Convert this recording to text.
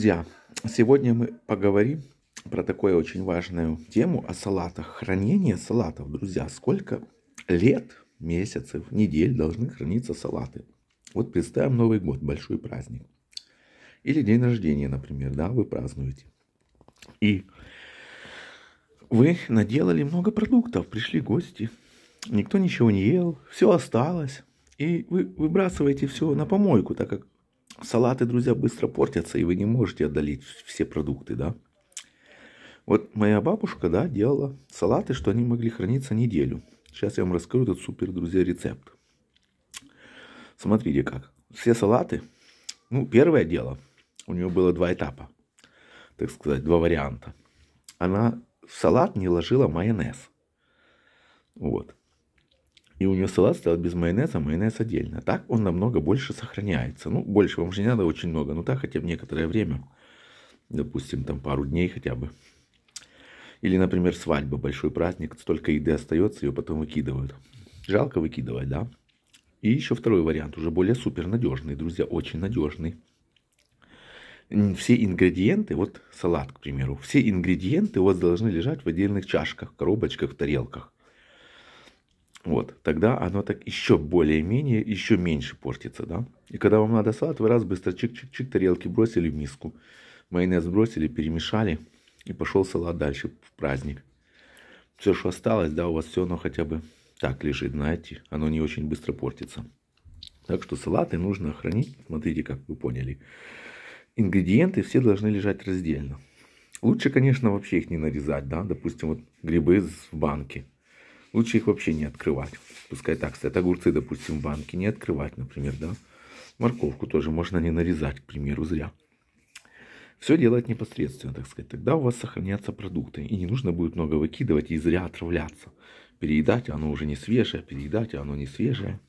Друзья, сегодня мы поговорим про такую очень важную тему о салатах. Хранение салатов, друзья, сколько лет, месяцев, недель должны храниться салаты. Вот представим Новый год, большой праздник. Или день рождения, например, да, вы празднуете. И вы наделали много продуктов, пришли гости, никто ничего не ел, все осталось. И вы выбрасываете все на помойку, так как салаты, друзья, быстро портятся, и вы не можете отдалить все продукты, да. Вот моя бабушка, да, делала салаты, что они могли храниться неделю. Сейчас я вам расскажу этот супер, друзья, рецепт. Смотрите как. Все салаты, ну, первое дело, у нее было два этапа, так сказать, два варианта. Она в салат не ложила майонез. Вот. И у него салат стал без майонеза, майонез отдельно. Так он намного больше сохраняется. Ну, больше вам же не надо очень много, Ну так хотя бы некоторое время. Допустим, там пару дней хотя бы. Или, например, свадьба, большой праздник, столько еды остается, ее потом выкидывают. Жалко выкидывать, да? И еще второй вариант, уже более супер надежный, друзья, очень надежный. Все ингредиенты, вот салат, к примеру, все ингредиенты у вас должны лежать в отдельных чашках, коробочках, тарелках. Вот, тогда оно так еще более-менее, еще меньше портится, да. И когда вам надо салат, вы раз быстро чик-чик-чик тарелки бросили в миску, майонез бросили, перемешали, и пошел салат дальше в праздник. Все, что осталось, да, у вас все оно хотя бы так лежит, знаете, оно не очень быстро портится. Так что салаты нужно хранить, смотрите, как вы поняли. Ингредиенты все должны лежать раздельно. Лучше, конечно, вообще их не нарезать, да, допустим, вот грибы в банке – Лучше их вообще не открывать. Пускай так стоят. Огурцы, допустим, в банке не открывать, например, да. Морковку тоже можно не нарезать, к примеру, зря. Все делать непосредственно, так сказать. Тогда у вас сохранятся продукты. И не нужно будет много выкидывать и зря отравляться. Переедать, оно уже не свежее, переедать, оно не свежее.